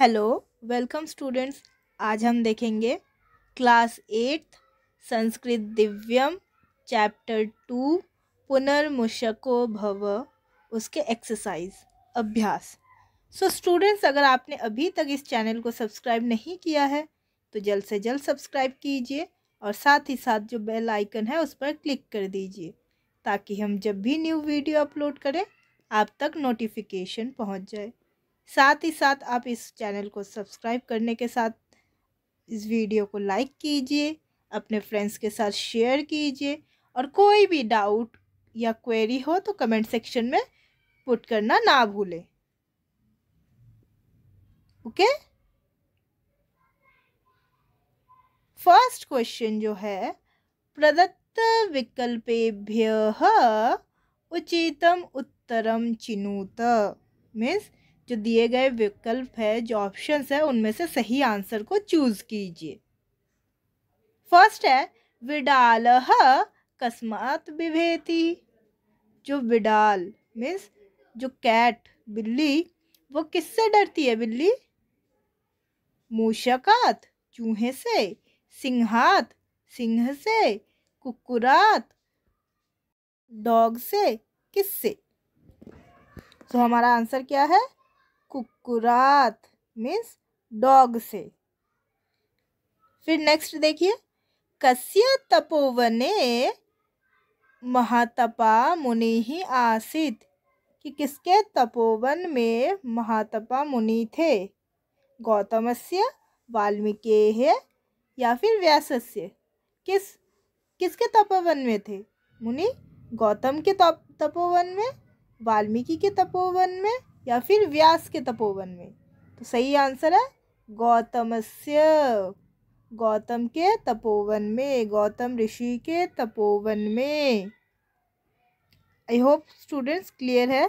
hello welcome students आज हम देखेंगे class eighth Sanskrit Divyam chapter two पुनर्मुशको भव उसके एक्सरसाइज अभ्यास सो so, स्टूडेंट्स अगर आपने अभी तक इस चैनल को सब्सक्राइब नहीं किया है तो जल्द से जल्द सब्सक्राइब कीजिए और साथ ही साथ जो बेल आइकन है उस पर क्लिक कर दीजिए ताकि हम जब भी न्यू वीडियो अपलोड करें आप तक नोटिफिकेशन पहुँच जाए साथ ही साथ आप इस चैनल को सब्सक्राइब करने के साथ इस वीडियो को लाइक कीजिए अपने फ्रेंड्स के साथ शेयर कीजिए और कोई भी डाउट या क्वेरी हो तो कमेंट सेक्शन में पुट करना ना भूलें ओके फर्स्ट क्वेश्चन जो है प्रदत्त विकल्पेभ्य उचितम उत्तरम चिनुत मीन्स जो दिए गए विकल्प है जो ऑप्शंस है उनमें से सही आंसर को चूज़ कीजिए फर्स्ट है विडाल कस्मात विभेती जो विडाल मीन्स जो कैट बिल्ली वो किससे डरती है बिल्ली मूशकात चूहे से सिंहात सिंह से कुकुरात डॉग से किससे तो so, हमारा आंसर क्या है कुकुरात मीन्स डॉग से फिर नेक्स्ट देखिए कस्य तपोवने महातपा मुनि ही आसित कि किसके तपोवन में महातपा मुनि थे गौतम से वाल्मीकि या फिर से किस किसके तपोवन में थे मुनि गौतम के तपोवन में वाल्मीकि के तपोवन में या फिर व्यास के तपोवन में तो सही आंसर है गौतम से गौतम के तपोवन में गौतम ऋषि के तपोवन में आई होप स्टूडेंट्स क्लियर है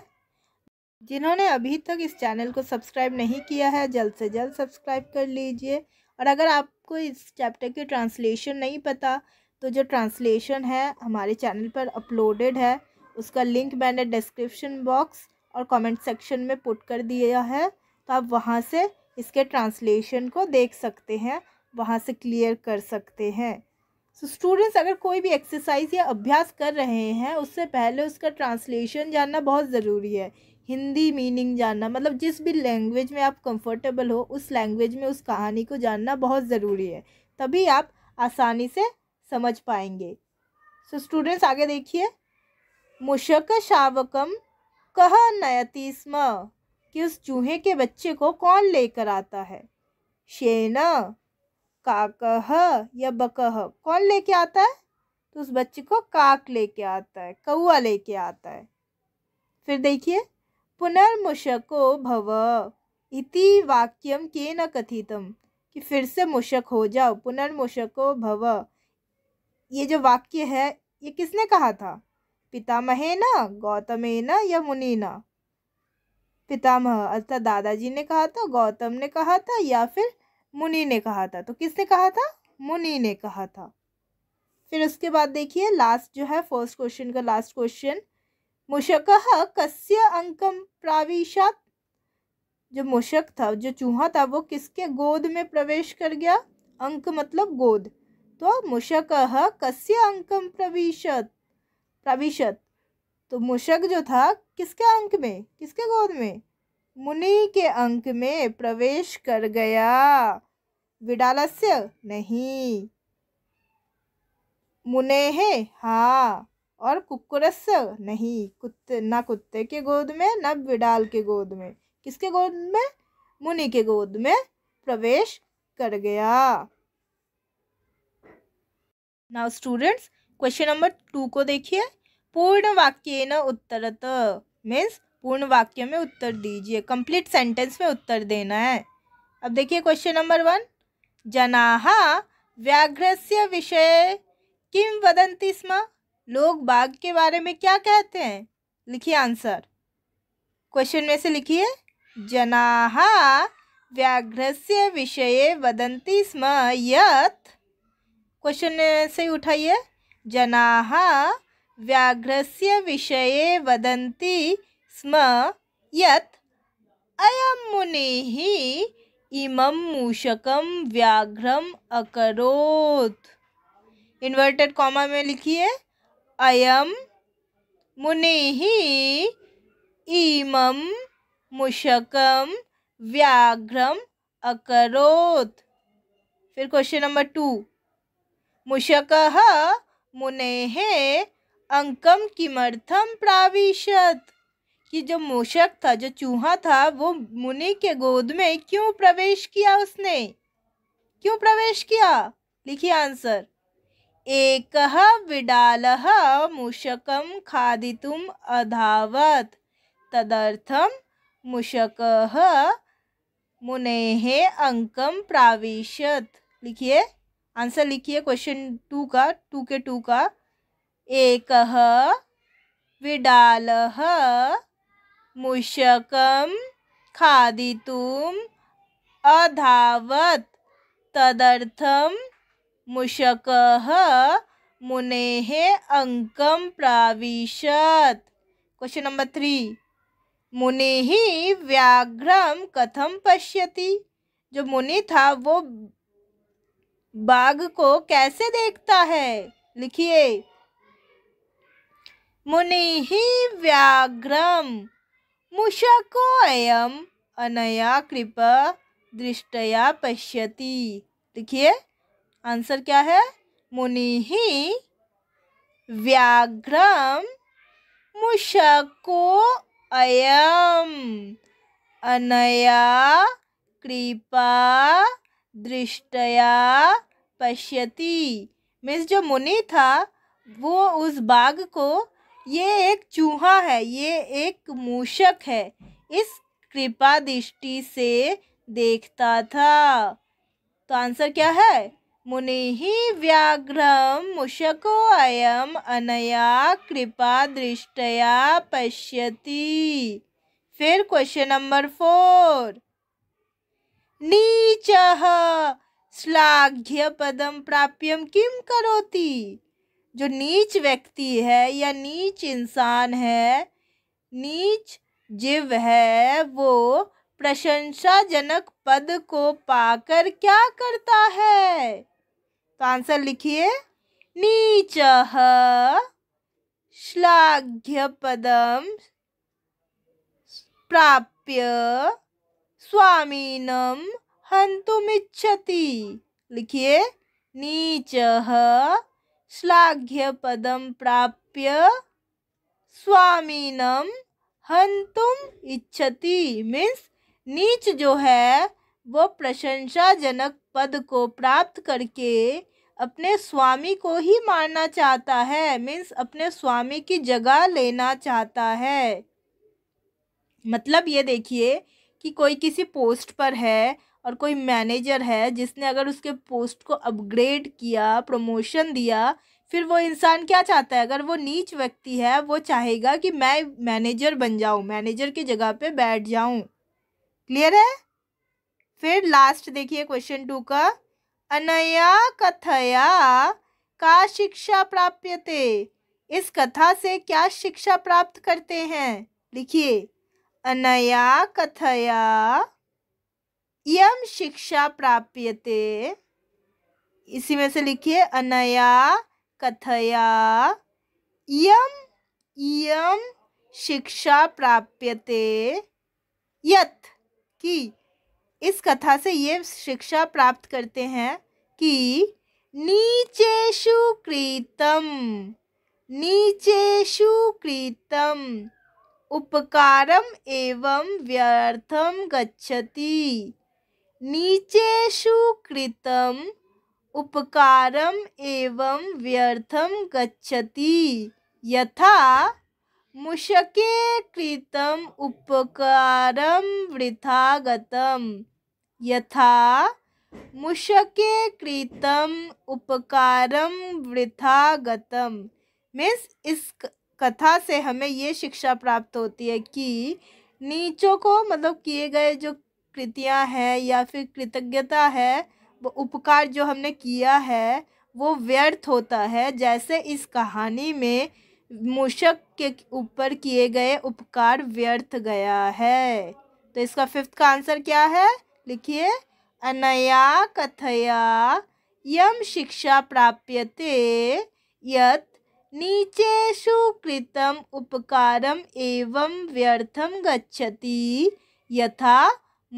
जिन्होंने अभी तक इस चैनल को सब्सक्राइब नहीं किया है जल्द से जल्द सब्सक्राइब कर लीजिए और अगर आपको इस चैप्टर के ट्रांसलेशन नहीं पता तो जो ट्रांसलेशन है हमारे चैनल पर अपलोडेड है उसका लिंक मैंने डिस्क्रिप्शन बॉक्स और कमेंट सेक्शन में पुट कर दिया है तो आप वहाँ से इसके ट्रांसलेशन को देख सकते हैं वहाँ से क्लियर कर सकते हैं सो so, स्टूडेंट्स अगर कोई भी एक्सरसाइज या अभ्यास कर रहे हैं उससे पहले उसका ट्रांसलेशन जानना बहुत ज़रूरी है हिंदी मीनिंग जानना मतलब जिस भी लैंग्वेज में आप कंफर्टेबल हो उस लैंग्वेज में उस कहानी को जानना बहुत ज़रूरी है तभी आप आसानी से समझ पाएंगे सो so, स्टूडेंट्स आगे देखिए मुशक शावकम कह नयति स्म कि उस चूहे के बच्चे को कौन लेकर आता है शेन काकह या बकह कौन लेके आता है तो उस बच्चे को काक लेके आता है कौआ लेके आता है फिर देखिए पुनर्मुशको भव इति वाक्यम के न कथितम कि फिर से मुशक हो जाओ पुनर्मुशको भव ये जो वाक्य है ये किसने कहा था पितामहेन न या मुनिना पितामह अर्थात दादाजी ने कहा था गौतम ने कहा था या फिर मुनि ने कहा था तो किसने कहा था मुनि ने कहा था फिर उसके बाद देखिए लास्ट जो है फर्स्ट क्वेश्चन का लास्ट क्वेश्चन मुशक कस्य अंकम प्राविशात जो मुशक था जो चूहा था वो किसके गोद में प्रवेश कर गया अंक मतलब गोद तो मुशक कस्य अंकम प्रविशत प्रविशत तो मुशक जो था किसके अंक में किसके गोद में मुनि के अंक में प्रवेश कर गया विडालस्य नहीं मुने है हाँ और कुकुरस्य नहीं कुत्ते ना कुत्ते के गोद में ना विडाल के गोद में किसके गोद में मुनि के गोद में प्रवेश कर गया now students question number two को देखिए पूर्ण वाक्य न उत्तरत मीन्स पूर्ण वाक्य में उत्तर दीजिए कंप्लीट सेंटेंस में उत्तर देना है अब देखिए क्वेश्चन नंबर वन जनाहा से विषय किम वदंती स्म लोग बाघ के बारे में क्या कहते हैं लिखिए आंसर क्वेश्चन में से लिखिए जनाहा से विषय वदंती स्म यथ क्वेश्चन से उठाइए जनाः व्याघ्रस्य विषये वदन्ति स्म यत् अयं मुनिः इमं मूषकं अकरोत् इन्वर्टेड कॉमा में लिखिए अयम मुनिः इमं मूषकम व्याघ्रम अकरोत् फिर क्वेश्चन नंबर टू मूषक मुने अंकम किमर्थम प्राविशत कि जो मूषक था जो चूहा था वो मुनि के गोद में क्यों प्रवेश किया उसने क्यों प्रवेश किया लिखिए आंसर एक विडाल मूषकम खादितुम अधावत तदर्थम मूषक मुने अंकम प्राविशत लिखिए आंसर लिखिए क्वेश्चन टू का टू के टू का एक विडाल मुशकम खादितुम अधावत तदर्थम मुशक मुने अंकम प्राविशत क्वेश्चन नंबर थ्री मुनि ही व्याघ्रम कथम पश्यति जो मुनि था वो बाघ को कैसे देखता है लिखिए मुनि ही व्याघ्रम अयम अनया कृपा दृष्टया पश्यति लिखिए आंसर क्या है मुनि ही व्याघ्रम मुषको अयम अनया कृपा दृष्टया पश्यति मीन्स जो मुनि था वो उस बाघ को ये एक चूहा है ये एक मूषक है इस कृपा दृष्टि से देखता था तो आंसर क्या है मुनि ही व्याघ्रम मूषको अयम अनया कृपा दृष्टया पश्यति फिर क्वेश्चन नंबर फोर नीच श्लाघ्य पदम प्राप्य किम करोति जो नीच व्यक्ति है या नीच इंसान है नीच जीव है वो प्रशंसाजनक पद को पाकर क्या करता है तो आंसर लिखिए नीच श्लाघ्य पदम प्राप्य स्वामीनम हंतुमिच्छति लिखिए नीच श्लाघ्य पदम प्राप्य स्वामीनम हंतुम इच्छति मीन्स नीच जो है वो प्रशंसा जनक पद को प्राप्त करके अपने स्वामी को ही मारना चाहता है मीन्स अपने स्वामी की जगह लेना चाहता है मतलब ये देखिए कि कोई किसी पोस्ट पर है और कोई मैनेजर है जिसने अगर उसके पोस्ट को अपग्रेड किया प्रमोशन दिया फिर वो इंसान क्या चाहता है अगर वो नीच व्यक्ति है वो चाहेगा कि मैं मैनेजर बन जाऊँ मैनेजर की जगह पे बैठ जाऊँ क्लियर है फिर लास्ट देखिए क्वेश्चन टू का अनया कथया का शिक्षा प्राप्यते इस कथा से क्या शिक्षा प्राप्त करते हैं लिखिए अनया कथया इयम शिक्षा प्राप्यते इसी में से लिखिए अनया कथया इयम इयम शिक्षा प्राप्यते यत कि इस कथा से ये शिक्षा प्राप्त करते हैं कि नीचे कृतम नीचे कृतम उपकारम् एवं व्यर्थं गच्छति नीचेषु कृतम् उपकारम् एवं व्यर्थं गच्छति यथा मुषके कृतम् उपकारं वृथा गतं यथा मुषके कृतम् उपकारं वृथा गतं मीन्स कथा से हमें ये शिक्षा प्राप्त होती है कि नीचों को मतलब किए गए जो कृतियाँ हैं या फिर कृतज्ञता है वो उपकार जो हमने किया है वो व्यर्थ होता है जैसे इस कहानी में मूषक के ऊपर किए गए उपकार व्यर्थ गया है तो इसका फिफ्थ का आंसर क्या है लिखिए अनया कथया यम शिक्षा प्राप्यते यत नीचेषु कृत उपकार एवं व्यर्थम गच्छति यथा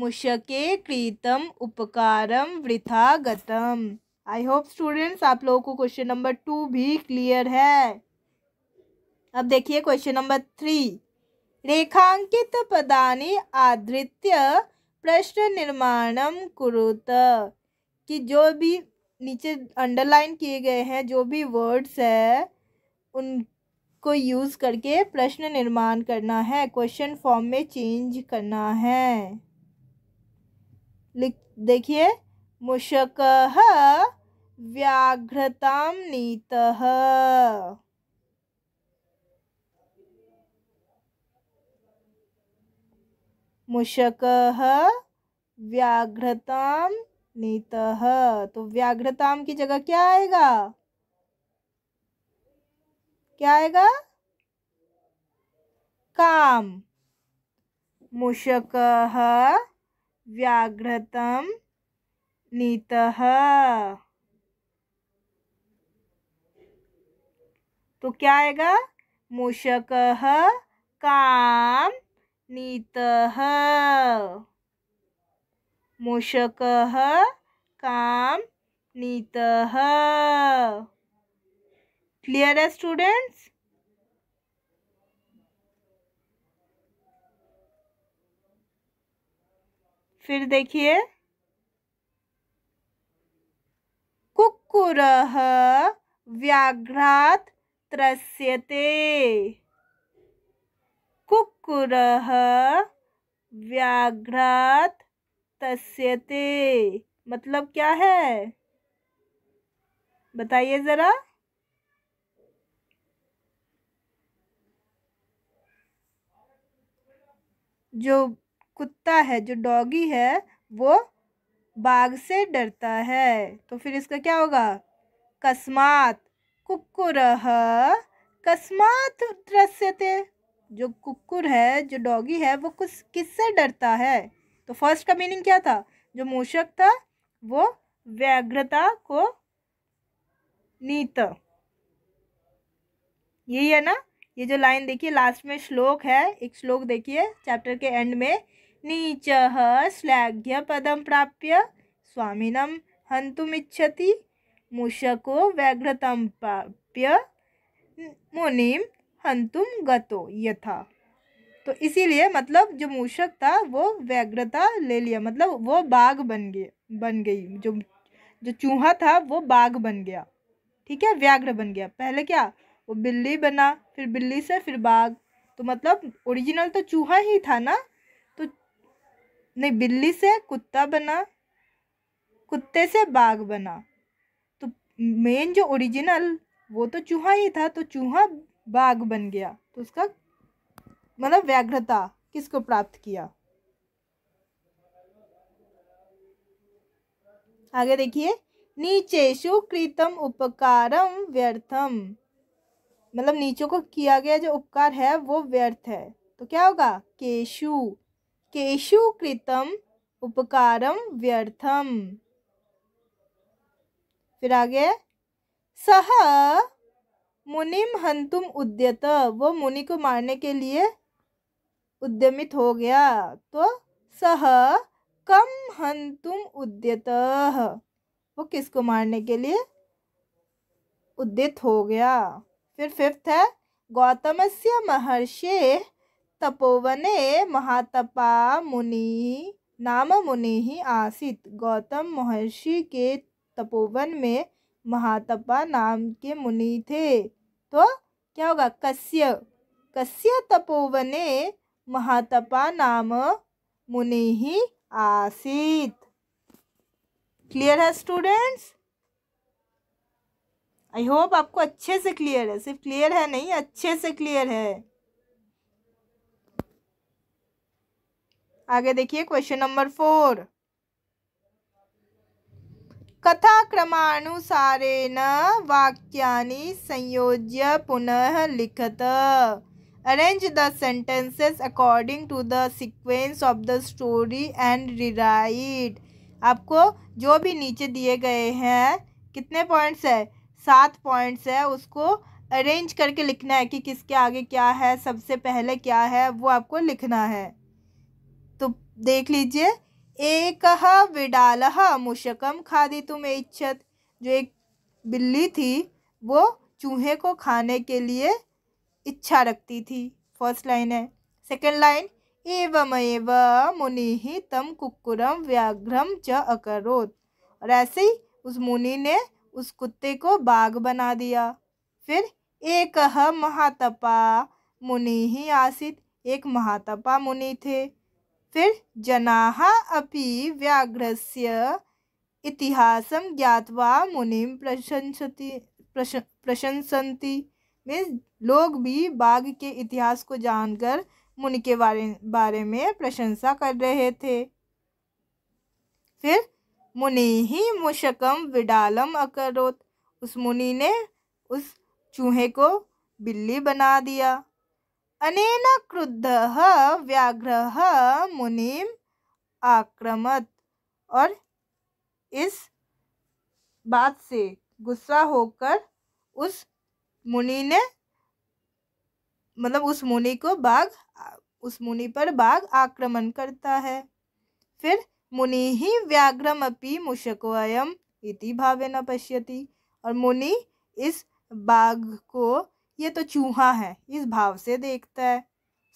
मुशके कृतम उपकारम वृथा गतम आई होप स्टूडेंट्स आप लोगों को क्वेश्चन नंबर टू भी क्लियर है अब देखिए क्वेश्चन नंबर थ्री रेखांकित पदा आधृत्य प्रश्न निर्माणम कुरुत कि जो भी नीचे अंडरलाइन किए गए हैं जो भी वर्ड्स है उनको यूज़ करके प्रश्न निर्माण करना है क्वेश्चन फॉर्म में चेंज करना है लिख देखिए मुशक व्याघ्रताम नीत मुशक व्याघ्रताम नीत तो व्याघ्रताम की जगह क्या आएगा क्या आएगा काम मुशक व्याघ्रतम नीत तो क्या आएगा मुशक काम नीत मुशक काम नीत क्लियर है स्टूडेंट्स फिर देखिए कुकुर व्याघ्रात त्रस्यते कुकुर व्याघ्रात तस्यते मतलब क्या है बताइए ज़रा जो कुत्ता है जो डॉगी है वो बाघ से डरता है तो फिर इसका क्या होगा कस्मात कुकुर कस्मात थे जो कुकुर है जो डॉगी है वो कुछ किससे डरता है तो फर्स्ट का मीनिंग क्या था जो मूषक था वो व्याघ्रता को नीत यही है ना ये जो लाइन देखिए लास्ट में श्लोक है एक श्लोक देखिए चैप्टर के एंड में नीच श्लाघ्य पदम प्राप्य स्वामीनम इच्छति मूषको व्याघ्रतम प्राप्य मुनिम हंतुम गतो यथा तो इसीलिए मतलब जो मूषक था वो व्याघ्रता ले लिया मतलब वो बाघ बन गए बन गई जो जो चूहा था वो बाघ बन गया ठीक है व्याघ्र बन गया पहले क्या वो बिल्ली बना फिर बिल्ली से फिर बाघ तो मतलब ओरिजिनल तो चूहा ही था ना तो नहीं बिल्ली से कुत्ता बना कुत्ते से बाघ बना तो मेन जो ओरिजिनल वो तो चूहा ही था तो चूहा बाघ बन गया तो उसका मतलब व्याघ्रता किसको प्राप्त किया आगे देखिए नीचे कृतम उपकारम व्यर्थम मतलब नीचों को किया गया जो उपकार है वो व्यर्थ है तो क्या होगा केशु केशु कृतम उपकारम व्यर्थम फिर आगे सह मुनिम हंतुम उद्यत वो मुनि को मारने के लिए उद्यमित हो गया तो सह कम हंतुम उद्यत वो किसको मारने के लिए उद्यत हो गया फिर फिफ्थ है गौतम से महर्षि तपोवने महातपा मुनि नाम मुनि ही आसित गौतम महर्षि के तपोवन में महातपा नाम के मुनि थे तो क्या होगा कस्य कस्य तपोवने महातपा नाम मुनि ही आसित क्लियर है स्टूडेंट्स आई होप आपको अच्छे से क्लियर है सिर्फ क्लियर है नहीं अच्छे से क्लियर है आगे देखिए क्वेश्चन नंबर फोर कथा न वाक्यानि संयोज्य पुनः लिखत arrange the sentences according to the sequence of the story and rewrite आपको जो भी नीचे दिए गए हैं कितने पॉइंट्स है सात पॉइंट्स है उसको अरेंज करके लिखना है कि किसके आगे क्या है सबसे पहले क्या है वो आपको लिखना है तो देख लीजिए एक विडाल मुशकम खादी तुम इच्छत जो एक बिल्ली थी वो चूहे को खाने के लिए इच्छा रखती थी फर्स्ट लाइन है सेकेंड लाइन एवम एव मुनि ही तम कुकुरम व्याघ्रम च अकरोत और ऐसे ही उस मुनि ने उस कुत्ते को बाघ बना दिया फिर एक महातपा मुनि ही आसित एक महातपा मुनि थे फिर जनाहा अपि व्याघ्रस्य इतिहासं ज्ञातवा मुनि प्रशंसति प्रश, प्रशंसंती मीन्स लोग भी बाघ के इतिहास को जानकर मुनि के बारे बारे में प्रशंसा कर रहे थे फिर मुनि ही मुशकम विडालम अकरोत उस मुनि ने उस चूहे को बिल्ली बना दिया अनेन क्रुद्ध व्याघ्र मुनिम आक्रमत और इस बात से गुस्सा होकर उस मुनि ने मतलब उस मुनि को बाघ उस मुनि पर बाघ आक्रमण करता है फिर व्याघ्रम व्याघ्रमपि मूषको अयम इति भावे न पश्यति और मुनि इस बाघ को ये तो चूहा है इस भाव से देखता है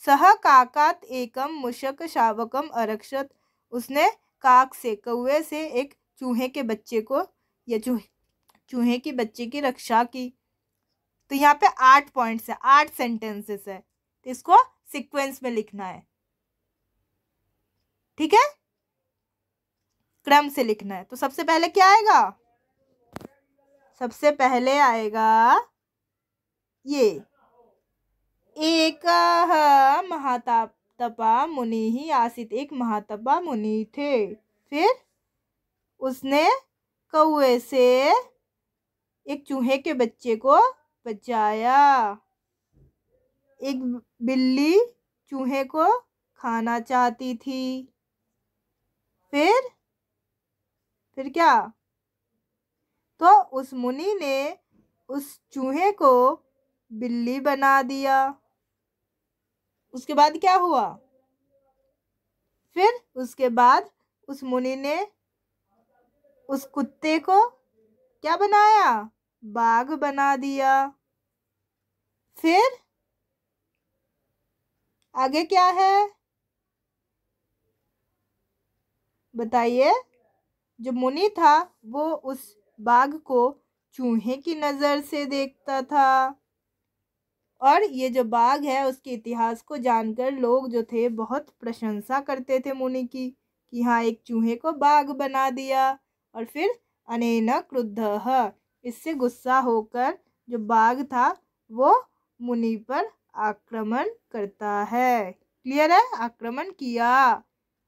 सह काकात एकम मुशक शावकम अरक्षत उसने काक से कौए से एक चूहे के बच्चे को या चूहे चूहे की बच्चे की रक्षा की तो यहाँ पे आठ पॉइंट्स है आठ सेंटेंसेस है इसको सीक्वेंस में लिखना है ठीक है क्रम से लिखना है तो सबसे पहले क्या आएगा सबसे पहले आएगा ये एक महातापा मुनि ही आसित एक महातपा मुनि थे फिर उसने कौए से एक चूहे के बच्चे को बचाया एक बिल्ली चूहे को खाना चाहती थी फिर फिर क्या तो उस मुनि ने उस चूहे को बिल्ली बना दिया उसके बाद क्या हुआ फिर उसके बाद उस मुनि ने उस कुत्ते को क्या बनाया बाघ बना दिया फिर आगे क्या है बताइए जो मुनि था वो उस बाग को चूहे की नज़र से देखता था और ये जो बाघ है उसके इतिहास को जानकर लोग जो थे बहुत प्रशंसा करते थे मुनि की कि हाँ एक चूहे को बाघ बना दिया और फिर अनेन क्रुद्ध इससे गुस्सा होकर जो बाघ था वो मुनि पर आक्रमण करता है क्लियर है आक्रमण किया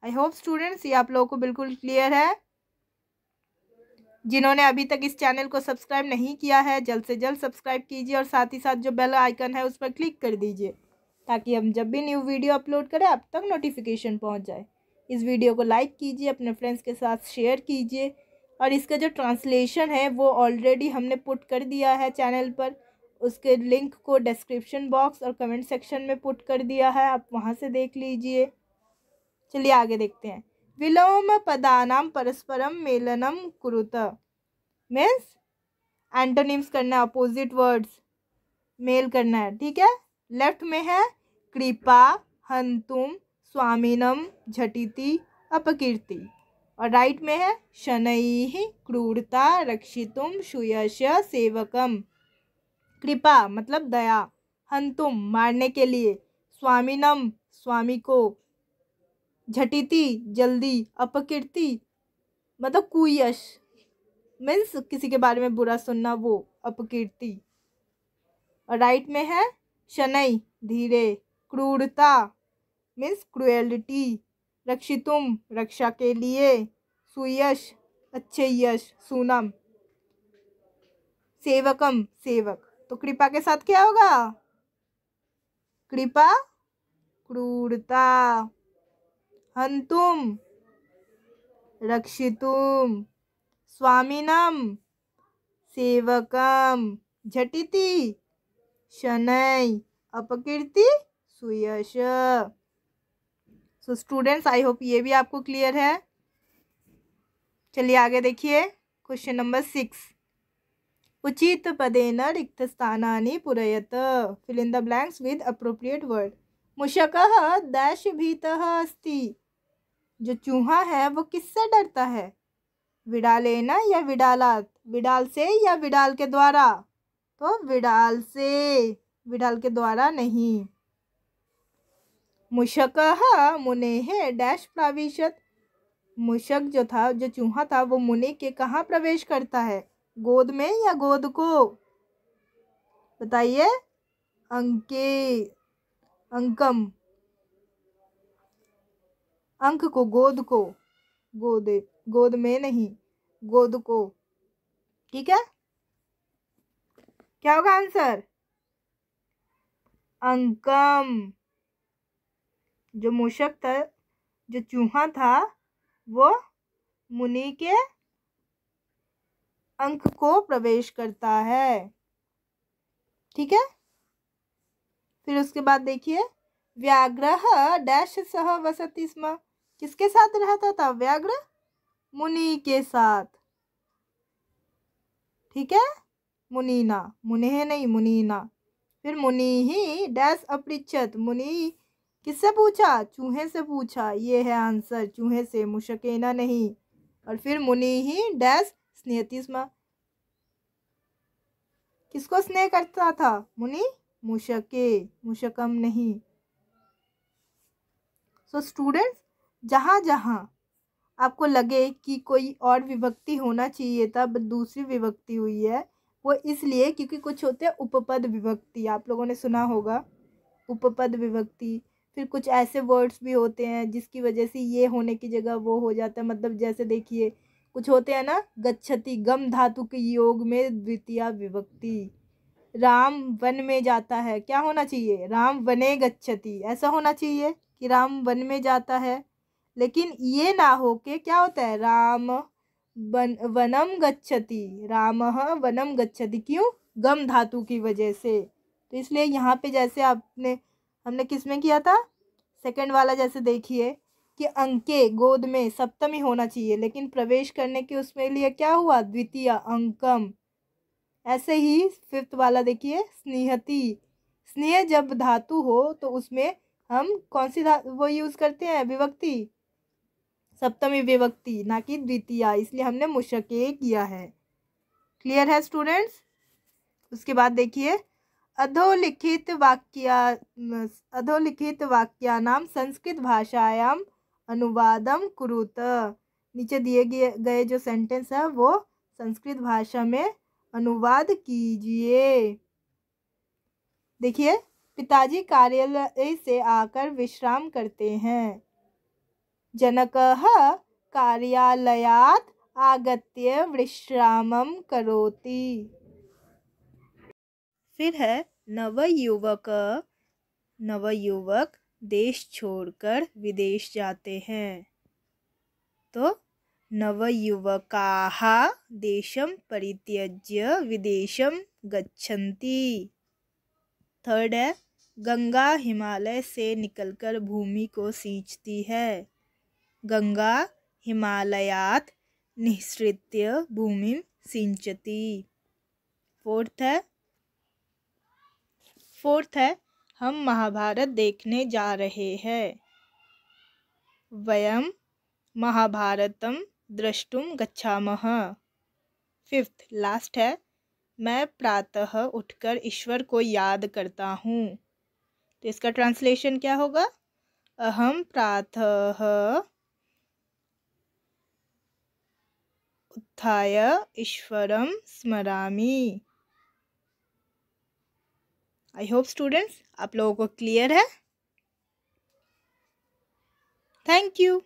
आई होप स्टूडेंट्स ये आप लोगों को बिल्कुल क्लियर है जिन्होंने अभी तक इस चैनल को सब्सक्राइब नहीं किया है जल्द से जल्द सब्सक्राइब कीजिए और साथ ही साथ जो बेल आइकन है उस पर क्लिक कर दीजिए ताकि हम जब भी न्यू वीडियो अपलोड करें आप तक नोटिफिकेशन पहुंच जाए इस वीडियो को लाइक कीजिए अपने फ्रेंड्स के साथ शेयर कीजिए और इसका जो ट्रांसलेशन है वो ऑलरेडी हमने पुट कर दिया है चैनल पर उसके लिंक को डिस्क्रिप्शन बॉक्स और कमेंट सेक्शन में पुट कर दिया है आप वहाँ से देख लीजिए चलिए आगे देखते हैं विलोम पदा परस्परम मेलनम कुरुत मीन्स एंटोनिम्स करना है अपोजिट वर्ड्स मेल करना है ठीक है लेफ्ट में है कृपा हंतुम स्वामिनम झटिति अपकीर्ति और राइट में है शनई क्रूरता रक्षितुम सुयश सेवकम कृपा मतलब दया हंतुम मारने के लिए स्वामिनम स्वामी को झटिति जल्दी अपकीर्ति मतलब कुयश मीन्स किसी के बारे में बुरा सुनना वो अपकीर्ति और राइट में है शनै धीरे क्रूरता मीन्स क्रुएलिटी रक्षितुम रक्षा के लिए सुयश अच्छे यश सूनम सेवकम सेवक तो कृपा के साथ क्या होगा कृपा क्रूरता हंतुम रक्षितुम स्वामीनम सेवकम झटिति शनय अपकीर्ति सुयश सो स्टूडेंट्स आई होप ये भी आपको क्लियर है चलिए आगे देखिए क्वेश्चन नंबर सिक्स उचित पदेन रिक्त स्थानी पूरयत fill in the blanks with appropriate word मुषक दैश भीत अस्ति जो चूहा है वो किससे डरता है विडालेना या विडालात विडाल से या विडाल के द्वारा तो विडाल से विडाल के द्वारा नहीं मुशक मुने है डैश प्राविशत मुशक जो था जो चूहा था वो मुने के कहाँ प्रवेश करता है गोद में या गोद को बताइए अंके अंकम अंक को गोद को गोदे गोद में नहीं गोद को ठीक है क्या होगा आंसर अंकम जो मूषक था जो चूहा था वो मुनि के अंक को प्रवेश करता है ठीक है फिर उसके बाद देखिए व्याग्रह डैश सह वसती स्म किसके साथ रहता था व्याघ्र मुनि के साथ ठीक है मुनीना मुनेह नहीं मुनीना फिर मुनि ही डैश अपरिचित मुनि किससे पूछा चूहे से पूछा ये है आंसर चूहे से मुशकेना नहीं और फिर मुनि ही डैश स्नेहतिस्मा किसको स्नेह करता था मुनि मुशके मुशकम नहीं सो स्टूडेंट्स जहाँ जहाँ आपको लगे कि कोई और विभक्ति होना चाहिए था बट दूसरी विभक्ति हुई है वो इसलिए क्योंकि कुछ होते हैं उपपद विभक्ति आप लोगों ने सुना होगा उपपद विभक्ति फिर कुछ ऐसे वर्ड्स भी होते हैं जिसकी वजह से ये होने की जगह वो हो जाता है मतलब जैसे देखिए कुछ होते हैं ना गच्छति गम धातु के योग में द्वितीय विभक्ति राम वन में जाता है क्या होना चाहिए राम वने गच्छति ऐसा होना चाहिए कि राम वन में जाता है लेकिन ये ना हो के क्या होता है राम बन, वनम गच्छति राम वनम गच्छति क्यों गम धातु की वजह से तो इसलिए यहाँ पे जैसे आपने हमने किस में किया था सेकंड वाला जैसे देखिए कि अंके गोद में सप्तमी होना चाहिए लेकिन प्रवेश करने के उसमें लिए क्या हुआ द्वितीय अंकम ऐसे ही फिफ्थ वाला देखिए स्नेहति स्नेह जब धातु हो तो उसमें हम कौन सी धातु वो यूज़ करते हैं विभक्ति सप्तमी विभक्ति ना कि द्वितीय इसलिए हमने मुशक किया है क्लियर है स्टूडेंट्स उसके बाद देखिए अधोलिखित वाक्या अधोलिखित वाक्यानाम संस्कृत भाषायाम अनुवादम कुरुत नीचे दिए गए जो सेंटेंस है वो संस्कृत भाषा में अनुवाद कीजिए देखिए पिताजी कार्यालय से आकर विश्राम करते हैं जनक कार्यालय आगत्य विश्राम करोति फिर है नवयुवक नवयुवक देश छोड़कर विदेश जाते हैं तो नवयुवका देशम परित्यज्य विदेश गच्छन्ति थर्ड है गंगा हिमालय से निकलकर भूमि को सींचती है गंगा हिमालयात निःसृत्य भूमि सिंचती फोर्थ है फोर्थ है हम महाभारत देखने जा रहे हैं वयम महाभारतम द्रष्टुम गच्छामः फिफ्थ लास्ट है मैं प्रातः उठकर ईश्वर को याद करता हूँ तो इसका ट्रांसलेशन क्या होगा अहम प्रातः उत्थाय ईश्वरम स्मरा आई होप स्टूडेंट्स आप लोगों को क्लियर है थैंक यू